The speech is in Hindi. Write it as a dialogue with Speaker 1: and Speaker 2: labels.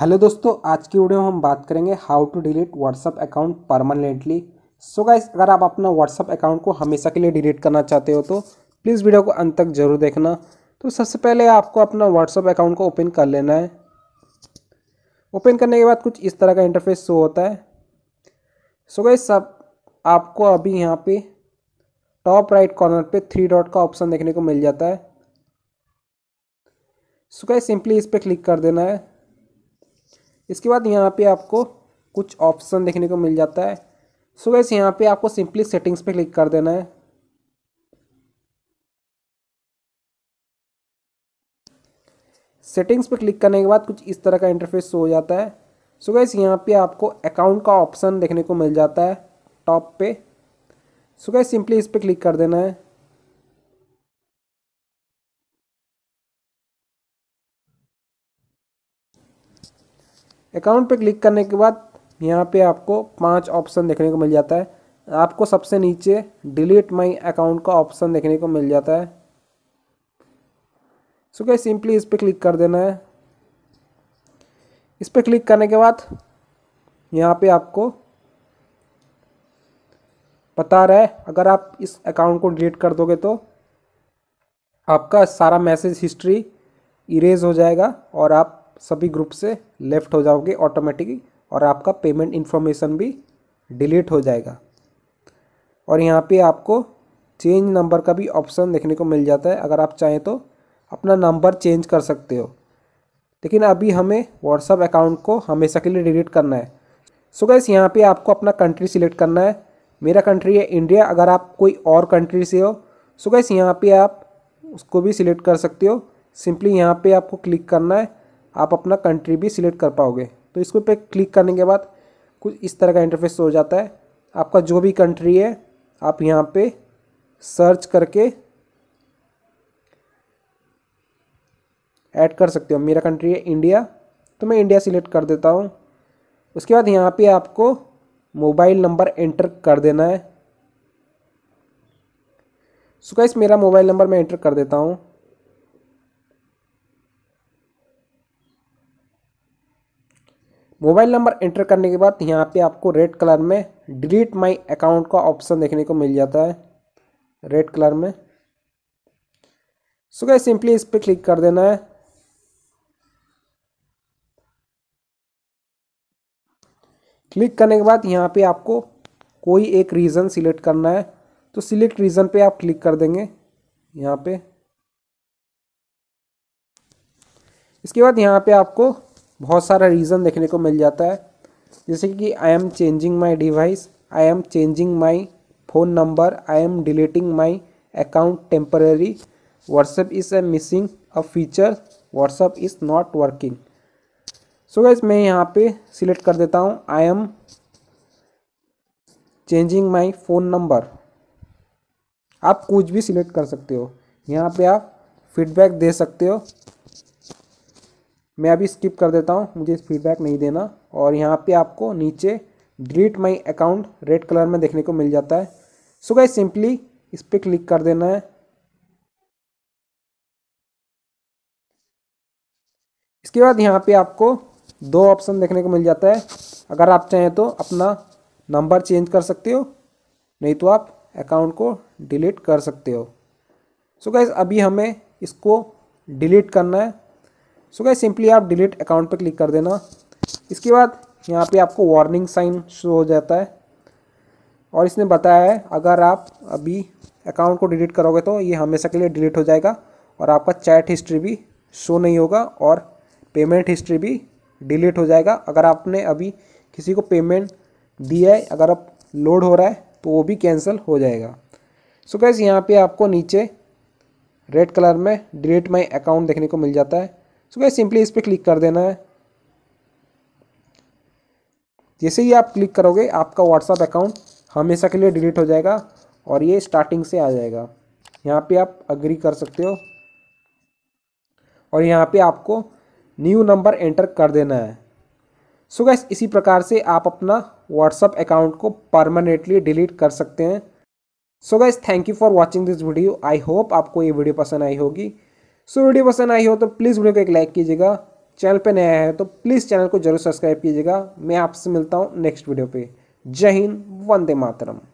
Speaker 1: हेलो दोस्तों आज की वीडियो में हम बात करेंगे how to delete WhatsApp account permanently so guys अगर आप अपना व्हाट्सअप अकाउंट को हमेशा के लिए डिलीट करना चाहते हो तो प्लीज़ वीडियो को अंत तक जरूर देखना तो सबसे पहले आपको अपना व्हाट्सअप अकाउंट को ओपन कर लेना है ओपन करने के बाद कुछ इस तरह का इंटरफेस शो होता है सो गाइस सब आपको अभी यहाँ पर टॉप राइट कॉर्नर पर थ्री डॉट का ऑप्शन देखने को मिल जाता है सो गाइस सिंपली इस पर क्लिक कर देना है इसके बाद यहाँ पे आपको कुछ ऑप्शन देखने को मिल जाता है सो गैस यहाँ पे आपको सिंपली सेटिंग्स पे क्लिक कर देना है सेटिंग्स पे क्लिक करने के बाद कुछ इस तरह का इंटरफेस हो जाता है सो गैस यहाँ पे आपको अकाउंट का ऑप्शन देखने को मिल जाता है टॉप पे सो गैस सिंपली इस पर क्लिक कर देना है अकाउंट पे क्लिक करने के बाद यहाँ पे आपको पांच ऑप्शन देखने को मिल जाता है आपको सबसे नीचे डिलीट माय अकाउंट का ऑप्शन देखने को मिल जाता है सो क्या सिंपली इस पर क्लिक कर देना है इस पर क्लिक करने के बाद यहाँ पे आपको बता रहा है अगर आप इस अकाउंट को डिलीट कर दोगे तो आपका सारा मैसेज हिस्ट्री इरेज हो जाएगा और आप सभी ग्रुप से लेफ्ट हो जाओगे ऑटोमेटिकली और आपका पेमेंट इन्फॉर्मेशन भी डिलीट हो जाएगा और यहाँ पे आपको चेंज नंबर का भी ऑप्शन देखने को मिल जाता है अगर आप चाहें तो अपना नंबर चेंज कर सकते हो लेकिन अभी हमें व्हाट्सअप अकाउंट को हमेशा के लिए डिलीट करना है सो so गैस यहाँ पे आपको अपना कंट्री सिलेक्ट करना है मेरा कंट्री है इंडिया अगर आप कोई और कंट्री से हो सो गैस यहाँ पे आप उसको भी सिलेक्ट कर सकते हो सिंपली यहाँ पे आपको क्लिक करना है आप अपना कंट्री भी सिलेक्ट कर पाओगे तो इसको पे क्लिक करने के बाद कुछ इस तरह का इंटरफेस हो जाता है आपका जो भी कंट्री है आप यहाँ पे सर्च करके ऐड कर सकते हो मेरा कंट्री है इंडिया तो मैं इंडिया सिलेक्ट कर देता हूँ उसके बाद यहाँ पे आपको मोबाइल नंबर एंटर कर देना है सो so मेरा मोबाइल नंबर मैं एंटर कर देता हूँ मोबाइल नंबर एंटर करने के बाद यहाँ पे आपको रेड कलर में डिलीट माय अकाउंट का ऑप्शन देखने को मिल जाता है रेड कलर में सो गाइस सिंपली इस पर क्लिक कर देना है क्लिक करने के बाद यहाँ पे आपको कोई एक रीज़न सिलेक्ट करना है तो सिलेक्ट रीज़न पे आप क्लिक कर देंगे यहाँ पे इसके बाद यहाँ पे आपको बहुत सारा रीज़न देखने को मिल जाता है जैसे कि I am changing my device I am changing my phone number I am deleting my account temporary WhatsApp is a missing uh feature WhatsApp is not working so guys मैं यहाँ पे सिलेक्ट कर देता हूँ I am changing my phone number आप कुछ भी सिलेक्ट कर सकते हो यहाँ पे आप फीडबैक दे सकते हो मैं अभी स्किप कर देता हूँ मुझे फीडबैक नहीं देना और यहाँ पे आपको नीचे delete my account red colour में देखने को मिल जाता है सो गाइस सिंपली इस पर क्लिक कर देना है इसके बाद यहाँ पे आपको दो ऑप्शन देखने को मिल जाता है अगर आप चाहें तो अपना नंबर चेंज कर सकते हो नहीं तो आप अकाउंट को डिलीट कर सकते हो सो so अभी हमें इसको डिलीट करना है सो गए सिंपली आप डिलीट अकाउंट पर क्लिक कर देना इसके बाद यहाँ पे आपको वार्निंग साइन शो हो जाता है और इसने बताया है अगर आप अभी अकाउंट को डिलीट करोगे तो ये हमेशा के लिए डिलीट हो जाएगा और आपका चैट हिस्ट्री भी शो नहीं होगा और पेमेंट हिस्ट्री भी डिलीट हो जाएगा अगर आपने अभी किसी को पेमेंट दिया है अगर आप लोड हो रहा है तो वो भी कैंसिल हो जाएगा सो गैस यहाँ पे आपको नीचे रेड कलर में डिलीट माई अकाउंट देखने को मिल जाता है सो गाइस सिंपली इस पर क्लिक कर देना है जैसे ही आप क्लिक करोगे आपका व्हाट्सअप अकाउंट हमेशा के लिए डिलीट हो जाएगा और ये स्टार्टिंग से आ जाएगा यहाँ पे आप अग्री कर सकते हो और यहाँ पे आपको न्यू नंबर एंटर कर देना है सो so गैस इसी प्रकार से आप अपना व्हाट्सअप अकाउंट को परमानेंटली डिलीट कर सकते हैं so guys thank you for watching this video I hope आपको ये वीडियो पसंद आई होगी सो वीडियो पसंद आई हो तो प्लीज़ वीडियो को एक लाइक कीजिएगा चैनल पर नया है तो प्लीज़ चैनल को जरूर सब्सक्राइब कीजिएगा मैं आपसे मिलता हूँ नेक्स्ट वीडियो पे जय हिंद वंदे मातरम